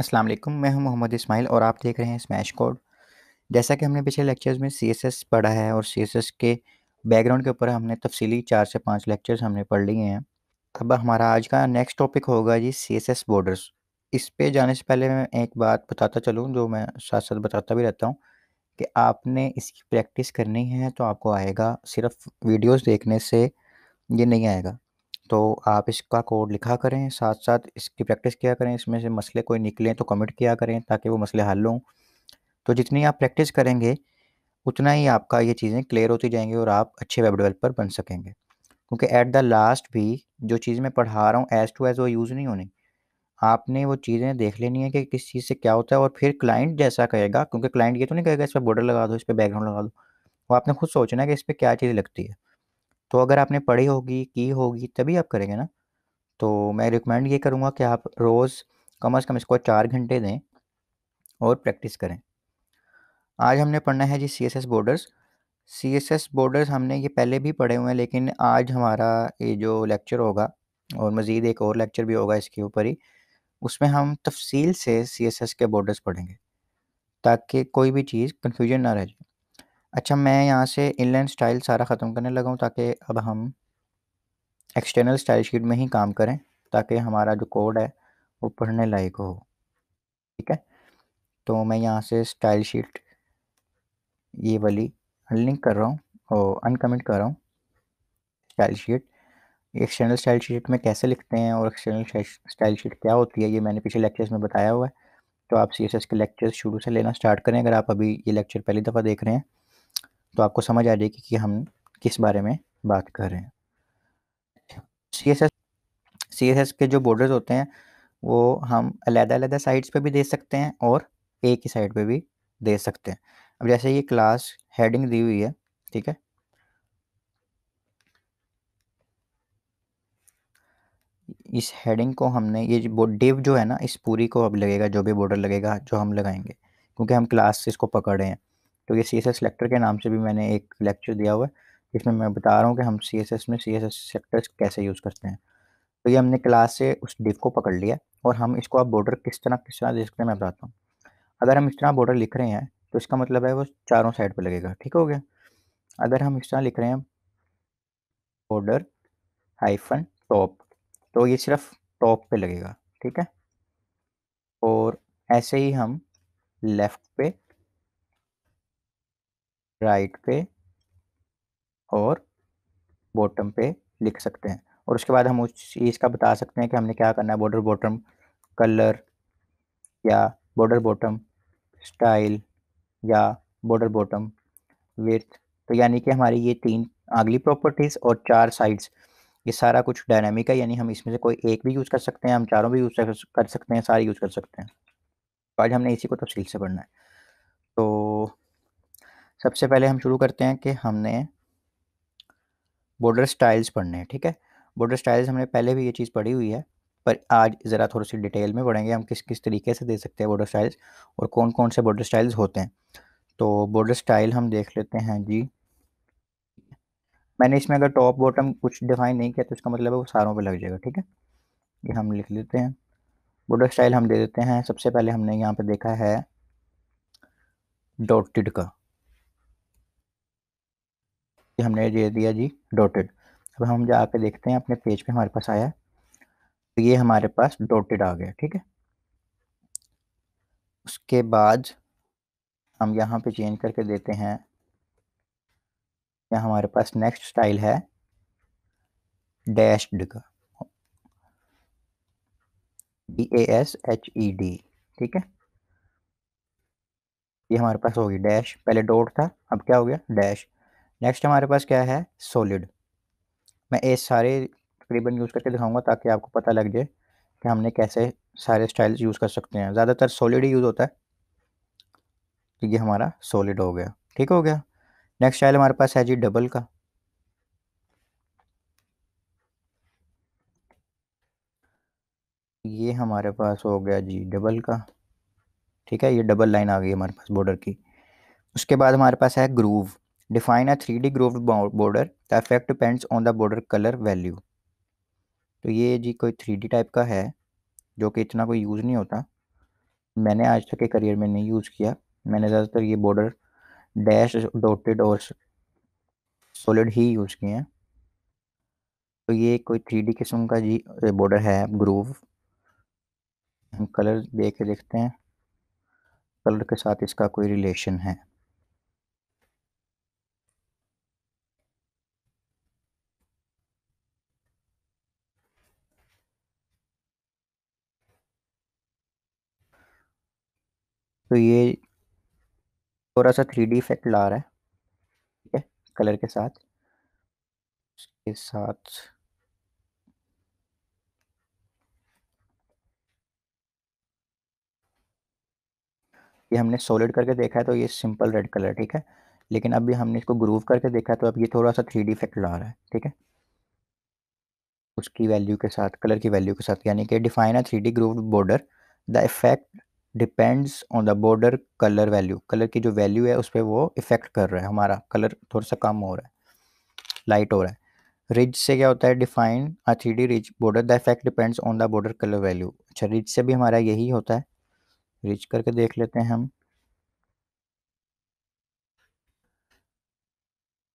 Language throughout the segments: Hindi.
अस्सलाम वालेकुम मैं हूं मोहम्मद इस्माइल और आप देख रहे हैं स्मैश कोड जैसा कि हमने पिछले लेक्चर्स में सीएसएस पढ़ा है और सीएसएस के बैकग्राउंड के ऊपर हमने तफसीली चार से पाँच लेक्चर्स हमने पढ़ लिए हैं अब हमारा आज का नेक्स्ट टॉपिक होगा जी सीएसएस बॉर्डर्स इस पे जाने से पहले मैं एक बात बताता चलूँ जो मैं साथ साथ बताता भी रहता हूँ कि आपने इसकी प्रैक्टिस करनी है तो आपको आएगा सिर्फ वीडियोज़ देखने से ये नहीं आएगा तो आप इसका कोड लिखा करें साथ साथ इसकी प्रैक्टिस किया करें इसमें से मसले कोई निकलें तो कमेंट किया करें ताकि वो मसले हल लूँ तो जितनी आप प्रैक्टिस करेंगे उतना ही आपका ये चीज़ें क्लियर होती जाएंगी और आप अच्छे वेब डेवलपर बन सकेंगे क्योंकि एट द लास्ट भी जो चीज़ मैं पढ़ा रहा हूँ एज़ टू एज़ वो यूज़ नहीं होनी आपने वो चीज़ें देख लेनी है कि किस चीज़ से क्या होता है और फिर क्लाइंट जैसा कहेगा क्योंकि क्लाइंट ये तो नहीं कहेगा इस पर बॉर्डर लगा दो इस पर बैकग्राउंड लगा दो वो आपने खुद सोचना है कि इस पर क्या चीज़ लगती है तो अगर आपने पढ़ी होगी की होगी तभी आप करेंगे ना तो मैं रिकमेंड ये करूँगा कि आप रोज़ कम अज़ कम इसको चार घंटे दें और प्रैक्टिस करें आज हमने पढ़ना है जी C S S borders C S S borders हमने ये पहले भी पढ़े हुए हैं लेकिन आज हमारा ये जो लेक्चर होगा और मज़ीद एक और लेक्चर भी होगा इसके ऊपर ही उसमें हम तफसील से सी एस एस के बॉर्डर्स पढ़ेंगे ताकि कोई भी चीज़ कन्फ्यूजन ना रह जाए अच्छा मैं यहाँ से इनलाइन स्टाइल सारा ख़त्म करने लगा हूँ ताकि अब हम एक्सटर्नल स्टाइल शीट में ही काम करें ताकि हमारा जो कोड है वो पढ़ने लायक हो ठीक है तो मैं यहाँ से स्टाइल शीट ये वाली लिंक कर रहा हूँ और अनकमेंट कर रहा हूँ style sheet external style sheet में कैसे लिखते हैं और एक्सटर्नल स्टाइल शीट क्या होती है ये मैंने पिछले लेक्चर्स में बताया हुआ है तो आप सी के लेक्चर्स शुरू से लेना स्टार्ट करें अगर आप अभी ये लेक्चर पहली दफ़ा देख रहे हैं तो आपको समझ आ जाएगी कि हम किस बारे में बात कर रहे हैं C S S C S S के जो बॉर्डर्स होते हैं वो हम अलग-अलग साइड्स पे भी दे सकते हैं और एक ही साइड पे भी दे सकते हैं अब जैसे ये क्लास हेडिंग दी हुई है ठीक है इस हेडिंग को हमने ये जो डिव जो है ना इस पूरी को अब लगेगा जो भी बॉर्डर लगेगा जो हम लगाएंगे क्योंकि हम क्लास से इसको पकड़े हैं क्योंकि सी एस एस सेलेक्टर के नाम से भी मैंने एक लेक्चर दिया हुआ है जिसमें मैं बता रहा हूँ कि हम सी एस एस में सी एस एस सेलेक्टर कैसे यूज़ करते हैं तो ये हमने क्लास से उस डिप को पकड़ लिया और हम इसको आप बॉर्डर किस तरह किस तरह दे सकते हैं मैं बताता हूँ अगर हम इस तरह बॉर्डर लिख रहे हैं तो इसका मतलब है वो चारों साइड पर लगेगा ठीक हो गया अगर हम इस तरह लिख रहे हैं बॉर्डर हाइफन टॉप तो ये सिर्फ टॉप पे लगेगा ठीक है और ऐसे ही हम लेफ़्ट पे राइट पे और बॉटम पे लिख सकते हैं और उसके बाद हम उस चीज़ का बता सकते हैं कि हमने क्या करना है बॉर्डर बॉटम कलर या बॉर्डर बॉटम स्टाइल या बॉर्डर बॉटम विथ तो यानी कि हमारी ये तीन अगली प्रॉपर्टीज़ और चार साइड्स ये सारा कुछ डायनामिक है यानी हम इसमें से कोई एक भी यूज़ कर सकते हैं हम चारों भी यूज़ कर सकते हैं सारे यूज़ कर सकते हैं तो आज हमने इसी को तफसील से पढ़ना है तो सबसे पहले हम शुरू करते हैं कि हमने बॉर्डर स्टाइल्स पढ़ने हैं ठीक है बॉर्डर स्टाइल्स हमने पहले भी ये चीज़ पढ़ी हुई है पर आज ज़रा थोड़ी सी डिटेल में पढ़ेंगे हम किस किस तरीके से दे सकते हैं बॉर्डर स्टाइल्स और कौन कौन से बॉर्डर स्टाइल्स होते हैं तो बॉर्डर स्टाइल हम देख लेते हैं जी मैंने इसमें अगर टॉप बॉटम कुछ डिफाइन नहीं किया तो इसका मतलब है वो सारों पे लग जाएगा ठीक है ये हम लिख लेते हैं बॉर्डर स्टाइल हम दे देते हैं सबसे पहले हमने यहाँ पे देखा है डॉटेड का कि हमने दे दिया जी डॉटेड अब हम जा कर देखते हैं अपने पेज पे हमारे पास आया है तो ये हमारे पास डॉटेड आ गया ठीक है उसके बाद हम यहाँ पे चेंज करके देते हैं यहाँ हमारे पास नेक्स्ट स्टाइल है डैश्ड का D A S H E D ठीक है ये हमारे पास होगी डैश पहले डॉट था अब क्या हो गया डैश नेक्स्ट हमारे पास क्या है सॉलिड मैं ये सारे तकरीबन यूज़ करके दिखाऊंगा ताकि आपको पता लग जाए कि हमने कैसे सारे स्टाइल्स यूज़ कर सकते हैं ज़्यादातर सॉलिड ही यूज़ होता है तो ये हमारा सॉलिड हो गया ठीक हो गया नेक्स्ट स्टाइल हमारे पास है जी डबल का ये हमारे पास हो गया जी डबल का ठीक है ये डबल लाइन आ गई हमारे पास बॉर्डर की उसके बाद हमारे पास है groove Define a 3D grooved border. The effect depends on the border color value. तो ये जी कोई थ्री डी टाइप का है जो कि इतना कोई यूज़ नहीं होता मैंने आज तक के करियर में नहीं यूज़ किया मैंने ज़्यादातर ये बॉर्डर डैश डॉटेड और सॉलिड ही यूज़ किए हैं तो ये कोई थ्री डी किस्म का जी बॉर्डर है ग्रूव हम कलर देख के देखते हैं कलर के साथ इसका कोई रिलेशन है तो ये थोड़ा सा थ्री डी इफेक्ट ला रहा है ठीक है कलर के साथ इसके साथ ये हमने सॉलिड करके देखा है तो ये सिंपल रेड कलर ठीक है लेकिन अभी हमने इसको ग्रूव करके देखा तो अब ये थोड़ा सा थ्री डी इफेक्ट ला रहा है ठीक है उसकी वैल्यू के साथ कलर की वैल्यू के साथ यानी कि define a three D groove border the effect depends on the border color value color की जो वैल्यू है उस पर वो इफेक्ट कर रहा है हमारा कलर थोड़ा सा कम हो रहा है लाइट हो रहा है रिज से क्या होता है define a three D ridge border the effect depends on the border color value अच्छा रिज से भी हमारा यही होता है रिज करके देख लेते हैं हम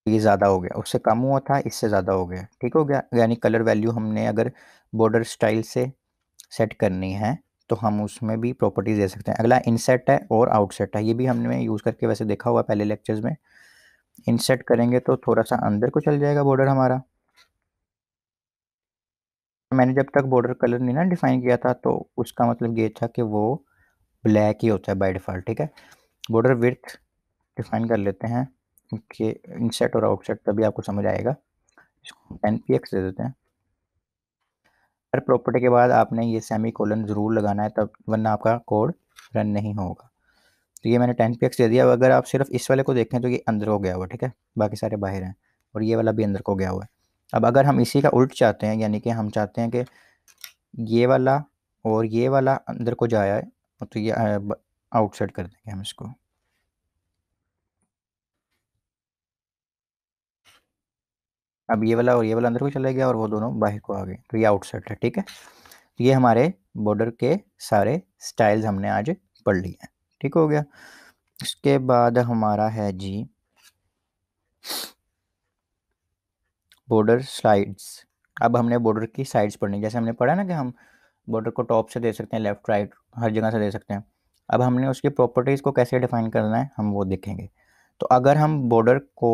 ये ज़्यादा हो गया उससे कम हुआ था इससे ज़्यादा हो गया ठीक हो गया यानी कलर वैल्यू हमने अगर बॉर्डर स्टाइल से सेट करनी है तो हम उसमें भी प्रॉपर्टीज़ दे सकते हैं अगला इनसेट है और आउटसेट है ये भी हमने यूज़ करके वैसे देखा हुआ पहले लेक्चर्स में इनसेट करेंगे तो थोड़ा सा अंदर को चल जाएगा बॉर्डर हमारा मैंने जब तक बॉर्डर कलर नहीं ना डिफाइन किया था तो उसका मतलब ये था कि वो ब्लैक ही होता है बाई डिफ़ॉल्ट ठीक है बॉर्डर विर्थ डिफाइन कर लेते हैं कि इनसेट और आउटसेट तभी आपको समझ आएगा इसको एन पी एक्स दे देते हैं हर प्रॉपर्टी के बाद आपने ये सेमी कोलन ज़रूर लगाना है तब वरना आपका कोड रन नहीं होगा तो ये मैंने टेन पी एक्स दे दिया अगर आप सिर्फ इस वाले को देखें तो ये अंदर को गया हुआ ठीक है बाकी सारे बाहर हैं और ये वाला भी अंदर को गया हुआ है अब अगर हम इसी का उल्ट चाहते हैं यानी कि हम चाहते हैं कि ये वाला और ये वाला अंदर को जाया है तो ये आउटसाइड कर देंगे हम इसको अब ये वाला और ये वाला अंदर को चला गया और वो दोनों बाहर को आ गए तो ये आउटसाइड है ठीक है तो ये हमारे बॉर्डर के सारे स्टाइल्स हमने आज पढ़ लिए हैं ठीक हो गया इसके बाद हमारा है जी बॉर्डर स्लाइड्स अब हमने बॉर्डर की साइड्स पढ़नी जैसे हमने पढ़ा ना कि हम बॉर्डर को टॉप से दे सकते हैं लेफ्ट राइट हर जगह से दे सकते हैं अब हमने उसकी प्रॉपर्टीज़ को कैसे डिफाइन करना है हम वो देखेंगे तो अगर हम बॉर्डर को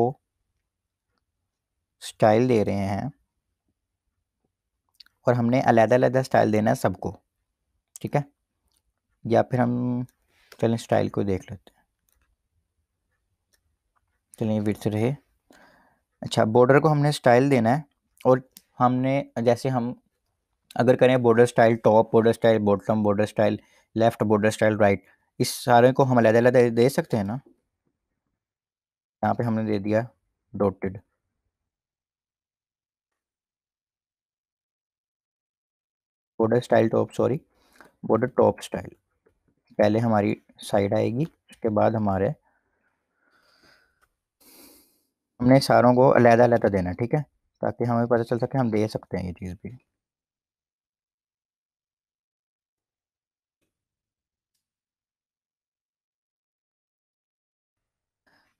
स्टाइल दे रहे हैं और हमने अलग-अलग स्टाइल देना है सबको ठीक है या फिर हम चलें स्टाइल को देख लेते हैं चलिए विथ रहे अच्छा बॉर्डर को हमने स्टाइल देना है और हमने जैसे हम अगर करें border style top border style bottom border style left border style right इस सारे को हम अलग अलग दे सकते हैं ना यहाँ पे हमने दे दिया dotted border style top sorry border top style पहले हमारी साइड आएगी उसके बाद हमारे हमने सारों को अलहदा अलहदा देना ठीक है ताकि हमें पता चल सके हम दे सकते हैं ये चीज़ भी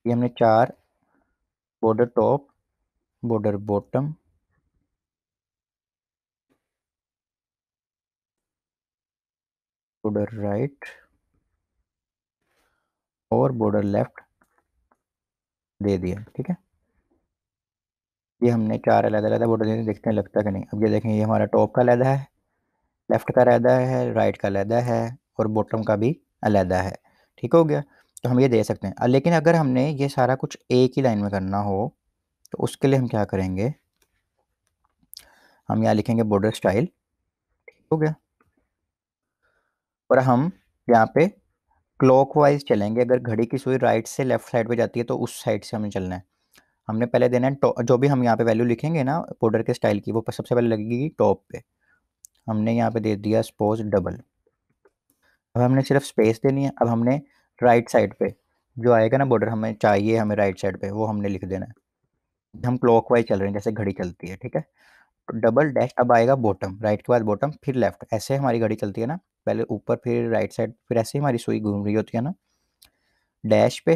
ये हमने चार border top border bottom border right और border left दे दिया ठीक है ये हमने चार अलग अलग बॉर्डर दे देखते हैं लगता कि नहीं अब ये देखें ये हमारा टॉप का अलहदा है लेफ़्ट का अलहदा है राइट का अलहदा है और बॉटम का भी अलहदा है ठीक हो गया तो हम ये दे सकते हैं लेकिन अगर हमने ये सारा कुछ एक ही लाइन में करना हो तो उसके लिए हम क्या करेंगे हम यहाँ लिखेंगे बॉर्डर स्टाइल ठीक हो गया और हम यहाँ पे क्लॉकवाइज चलेंगे अगर घड़ी की सुई राइट से लेफ्ट साइड पे जाती है तो उस साइड से हमें चलना है हमने पहले देना है जो भी हम यहाँ पे वैल्यू लिखेंगे ना पाउडर के स्टाइल की वो सबसे पहले लगेगी टॉप पे हमने यहाँ पे दे दिया सपोज डबल अब हमने सिर्फ स्पेस देनी है अब हमने राइट साइड पे जो आएगा ना बॉर्डर हमें चाहिए हमें राइट साइड पे वो हमने लिख देना है हम क्लॉक वाइज चल रहे हैं जैसे घड़ी चलती है ठीक है तो डबल डैश अब आएगा बॉटम राइट के बाद बॉटम फिर लेफ्ट ऐसे हमारी घड़ी चलती है ना पहले ऊपर फिर राइट साइड फिर ऐसे ही हमारी सुई घूम रही होती है ना डैश पे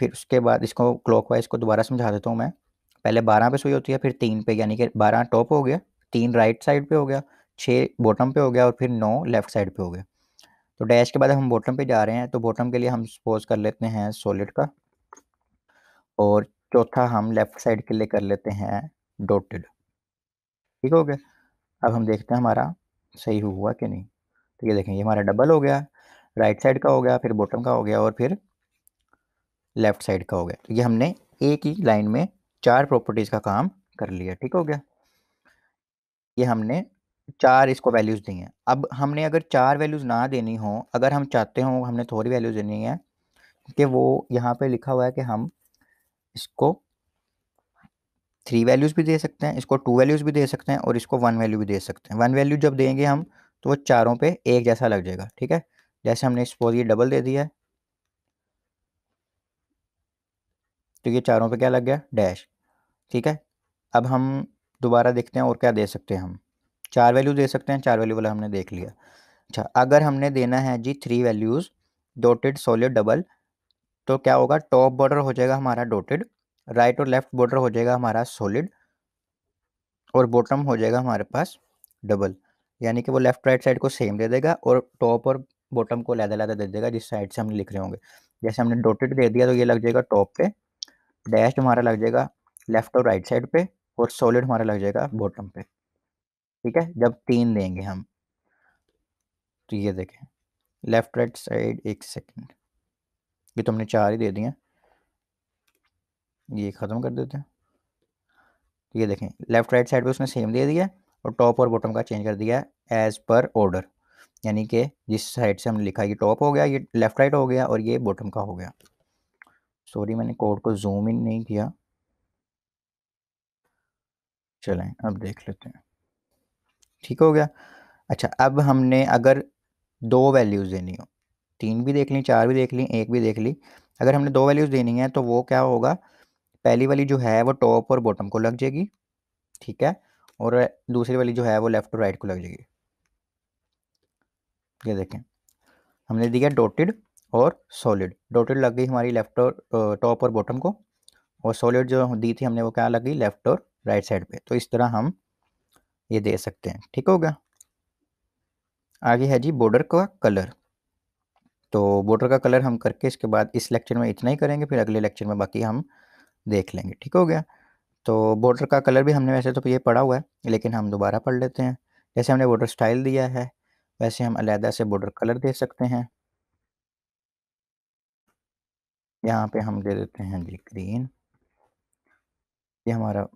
फिर उसके बाद इसको क्लॉक वाइज को दोबारा समझा देता हूँ मैं पहले बारह पे सुई होती है फिर तीन पे यानी कि बारह टॉप हो गया तीन राइट साइड पे हो गया छः बॉटम पे हो गया और फिर नौ लेफ्ट साइड पे हो गया तो डैश के बाद हम बॉटम पे जा रहे हैं तो बॉटम के लिए हम सपोज कर लेते हैं सॉलिड का और चौथा हम लेफ्ट साइड के लिए कर लेते हैं डॉटेड ठीक हो गया अब हम देखते हैं हमारा सही हुआ कि नहीं तो ये देखें ये हमारा डबल हो गया राइट साइड का हो गया फिर बॉटम का हो गया और फिर लेफ़्ट साइड का हो गया तो ये हमने एक ही लाइन में चार प्रॉपर्टीज़ का काम कर लिया ठीक हो गया ये हमने चार इसको वैल्यूज़ दी हैं अब हमने अगर चार वैल्यूज़ ना देनी हो अगर हम चाहते हों हमने थोड़ी वैल्यूज़ देनी है कि वो यहाँ पे लिखा हुआ है कि हम इसको थ्री वैल्यूज़ भी दे सकते हैं इसको टू वैल्यूज़ भी दे सकते हैं और इसको वन वैल्यू भी दे सकते हैं वन वैल्यू जब देंगे हम तो वो चारों पे एक जैसा लग जाएगा ठीक है जैसे हमने सपोज ये डबल दे दिया है तो ये चारों पे क्या लग गया डैश ठीक है अब हम दोबारा देखते हैं और क्या दे सकते हैं हम चार वैल्यू दे सकते हैं चार वैल्यू वाला हमने देख लिया अच्छा अगर हमने देना है जी three values dotted solid double तो क्या होगा टॉप बॉर्डर हो जाएगा हमारा डोटेड राइट और लेफ्ट बॉर्डर हो जाएगा हमारा सॉलिड और बॉटम हो जाएगा हमारे पास डबल यानी कि वो लेफ्ट राइट साइड को सेम दे देगा और टॉप और बॉटम को लहदा लहदा दे देगा जिस साइड से हम लिख रहे होंगे जैसे हमने डोटेड दे दिया तो ये लग जाएगा टॉप पे डैश हमारा लग जाएगा लेफ्ट और राइट साइड पे और सॉलिड हमारा लग जाएगा बॉटम पे ठीक है जब तीन देंगे हम तो ये देखें लेफ्ट राइट साइड एक सेकेंड ये तो हमने चार ही दे दिए ये ख़त्म कर देते हैं ये देखें लेफ्ट राइट साइड पे उसने सेम दे दिया और टॉप और बॉटम का चेंज कर दिया है एज़ पर ऑर्डर यानी कि जिस साइड से हमने लिखा ये टॉप हो गया ये लेफ़्ट राइट हो गया और ये बॉटम का हो गया सॉरी मैंने कोड को जूम इन नहीं किया चलें अब देख लेते हैं ठीक हो गया अच्छा अब हमने अगर दो वैल्यूज़ देनी हो तीन भी देख ली चार भी देख ली एक भी देख ली अगर हमने दो वैल्यूज़ देनी है तो वो क्या होगा पहली वाली जो है वो टॉप और बॉटम को लग जाएगी ठीक है और दूसरी वाली जो है वो लेफ़्ट और राइट को लग जाएगी ये देखें हमने दिया डोटेड और सॉलिड डोटेड लग गई हमारी लेफ़्ट और टॉप और बॉटम को और सॉलिड जो दी थी हमने वो क्या लग गई लेफ़्ट और राइट साइड पे तो इस तरह हम ये दे सकते हैं ठीक हो गया आगे है जी बॉर्डर का कलर तो बॉर्डर का कलर हम करके इसके बाद इस लेक्चर में इतना ही करेंगे फिर अगले लेक्चर में बाकी हम देख लेंगे ठीक हो गया तो बॉर्डर का कलर भी हमने वैसे तो ये पड़ा हुआ है लेकिन हम दोबारा पढ़ लेते हैं जैसे हमने बॉर्डर स्टाइल दिया है वैसे हम अलहदा से बॉर्डर कलर दे सकते हैं यहाँ पे हम दे देते हैं जी ग्रीन ये हमारा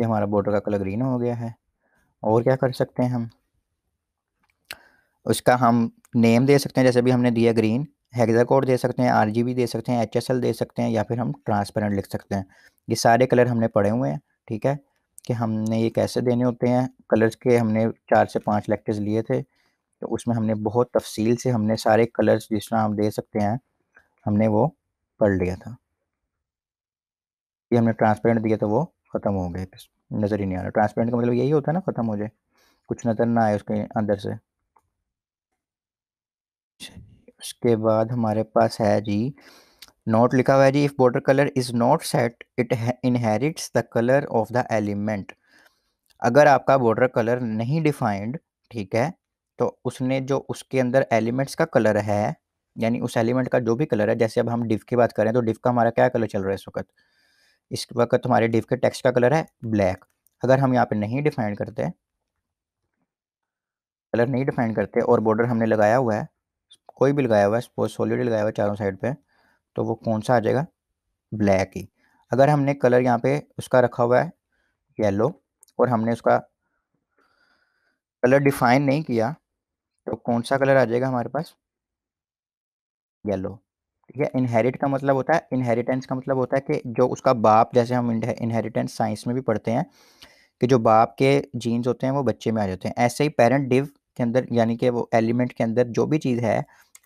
ये हमारा बॉर्डर का कलर ग्रीन हो गया है और क्या कर सकते हैं हम उसका हम नेम दे सकते हैं जैसे भी हमने दिया ग्रीन हैगजा कोड दे सकते हैं आर दे सकते हैं एच दे सकते हैं या फिर हम ट्रांसपेरेंट लिख सकते हैं ये सारे कलर हमने पढ़े हुए हैं ठीक है कि हमने ये कैसे देने होते हैं कलर्स के हमने चार से पाँच लेक्चर्स लिए थे तो उसमें हमने बहुत तफसील से हमने सारे कलर्स जिस तरह हम दे सकते हैं हमने वो पढ़ लिया था ये हमने ट्रांसपेरेंट दिया तो वो ख़त्म हो गए नज़र ही नहीं आ रहा ट्रांसपेरेंट का मतलब यही होता है ना ख़त्म हो जाए कुछ नज़र ना आए उसके अंदर से उसके बाद हमारे पास है जी नोट लिखा हुआ है जी if border color is not set it inherits the color of the element अगर आपका बॉर्डर कलर नहीं डिफाइंड ठीक है तो उसने जो उसके अंदर एलिमेंट्स का कलर है यानी उस एलिमेंट का जो भी कलर है जैसे अब हम डिव की बात करें तो डिव का हमारा क्या कलर चल रहा है इस वक्त इस वक्त हमारे डिव के टेक्स्ट का कलर है ब्लैक अगर हम यहाँ पे नहीं डिफाइन करते कलर नहीं डिफाइन करते और बॉर्डर हमने लगाया हुआ है कोई भी लगाया हुआ है सोलिड लगाया हुआ है चारों साइड पे तो वो कौन सा आ जाएगा ब्लैक ही अगर हमने कलर यहाँ पे उसका रखा हुआ है येलो और हमने उसका कलर डिफाइन नहीं किया तो कौन सा कलर आ जाएगा हमारे पास येलो ठीक है इनहेरिट का मतलब होता है इनहेरिटेंस का मतलब होता है कि जो उसका बाप जैसे हम इनहेरिटेंस साइंस में भी पढ़ते हैं कि जो बाप के जीन्स होते हैं वो बच्चे में आ जाते हैं ऐसे ही पेरेंट डिव के अंदर यानी कि वो एलिमेंट के अंदर जो भी चीज़ है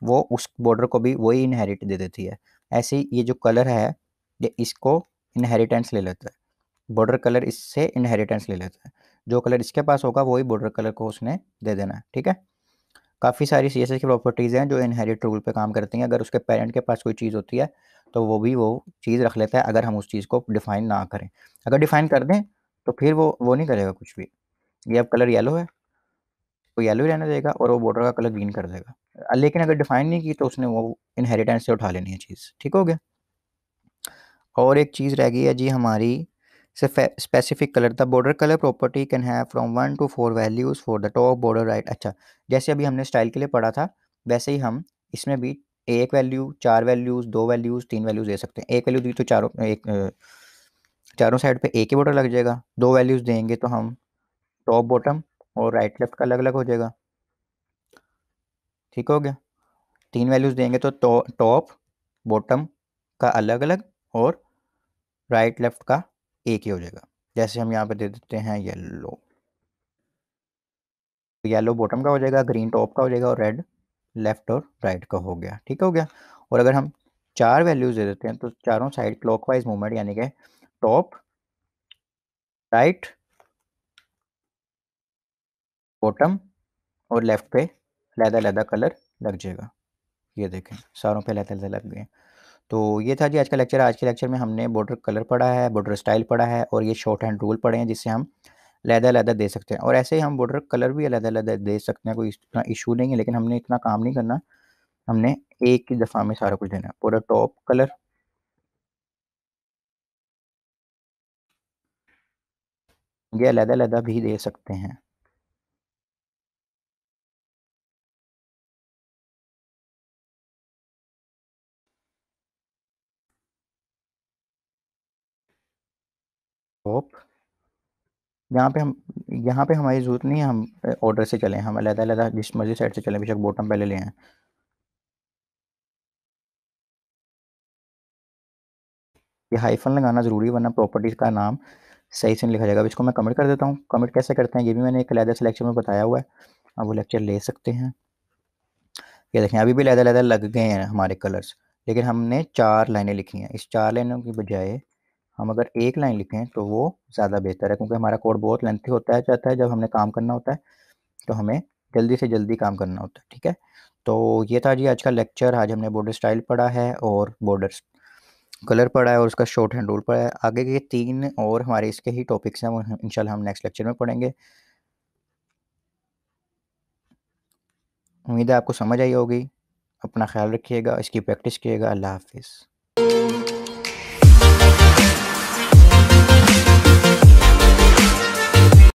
वो उस बॉर्डर को भी वही इनहेरिट दे देती है ऐसे ही ये जो कलर है ये इसको इनहेरिटेंस ले लेता है बॉर्डर कलर इससे इनहेरिटेंस ले लेता है जो कलर इसके पास होगा वही बॉर्डर कलर को उसने दे देना है ठीक है काफ़ी सारी सी की प्रॉपर्टीज़ हैं जो इनहेरिट रूल पे काम करती हैं अगर उसके पेरेंट के पास कोई चीज़ होती है तो वो भी वो चीज़ रख लेता है अगर हम उस चीज़ को डिफ़ाइन ना करें अगर डिफ़ाइन कर दें तो फिर वो वो नहीं करेगा कुछ भी ये अब कलर येलो है वो तो येलो ही रहने देगा और वो बॉर्डर का कलर ग्रीन कर देगा लेकिन अगर डिफाइन नहीं की तो उसने वो इनहेरिटेंस से उठा लेनी है चीज़ ठीक हो गया और एक चीज़ रह गई है जी हमारी specific color the border color property can have from one to four values for the top border right अच्छा जैसे अभी हमने स्टाइल के लिए पढ़ा था वैसे ही हम इसमें भी एक वैल्यू चार वैल्यूज़ दो वैल्यूज़ तीन वैल्यूज़ दे सकते हैं एक वैल्यू दी तो चारों एक चारों साइड पे एक ही बॉर्डर लग जाएगा दो वैल्यूज़ देंगे तो हम टॉप बॉटम और राइट लेफ्ट का अलग अलग हो जाएगा ठीक हो गया तीन वैल्यूज़ देंगे तो टॉप बॉटम का अलग अलग और राइट लेफ्ट का एक ही हो जाएगा जैसे हम यहाँ पे दे देते हैं येलो येलो बॉटम का हो जाएगा ग्रीन टॉप का हो जाएगा और रेड लेफ्ट और राइट का हो गया ठीक हो गया और अगर हम चार वैल्यूज दे देते हैं तो चारों साइड क्लॉकवाइज मूवमेंट यानी कि टॉप राइट बॉटम और लेफ्ट पे लहदा लहदा कलर लग जाएगा ये देखें सारों पे लहदा लहदा लग गए तो ये था जी आज का लेक्चर आज के लेक्चर में हमने बॉर्डर कलर पढ़ा है बॉर्डर स्टाइल पढ़ा है और ये शॉर्ट हैंड रूल पढ़े हैं जिससे हम लहदा लहदा दे सकते हैं और ऐसे ही हम बॉर्डर कलर भी अलहदा अलहदा दे सकते हैं कोई इतना इशू नहीं है लेकिन हमने इतना काम नहीं करना हमने एक ही दफ़ा में सारा कुछ देना है पूरा टॉप कलर ये अलहदा अलहदा भी दे सकते हैं होप यहाँ पे हम यहाँ पे हमारी ज़रूरत नहीं है हम ऑर्डर से चलें हम अलग अलग जिस मर्जी साइड से चलें बेशक बॉटम पहले ले आएँ ये हाइफन लगाना ज़रूरी है वरना प्रॉपर्टीज़ का नाम सही से नहीं लिखा जाएगा अब इसको मैं कमेंट कर देता हूँ कमेंट कैसे करते हैं ये भी मैंने एक लैदर से में बताया हुआ है आप वो लेक्चर ले सकते हैं ये देखें अभी भी लैदर लैदर लग गए हैं हमारे कलर्स लेकिन हमने चार लाइनें लिखी हैं इस चार लाइनों की बजाय हम अगर एक लाइन लिखें तो वो ज़्यादा बेहतर है क्योंकि हमारा कोड बहुत लेंथी होता है जाता है जब हमने काम करना होता है तो हमें जल्दी से जल्दी काम करना होता है ठीक है तो ये था जी आज का लेक्चर आज हमने बॉर्डर स्टाइल पढ़ा है और बॉर्डर कलर पढ़ा है और उसका शॉर्ट हैंड रूल पढ़ा है आगे के तीन और हमारे इसके ही टॉपिक्स हैं वो इंशाल्लाह हम नेक्स्ट लेक्चर में पढ़ेंगे उम्मीद है आपको समझ आई होगी अपना ख्याल रखिएगा इसकी प्रैक्टिस कीजिएगा अल्लाह हाफिज़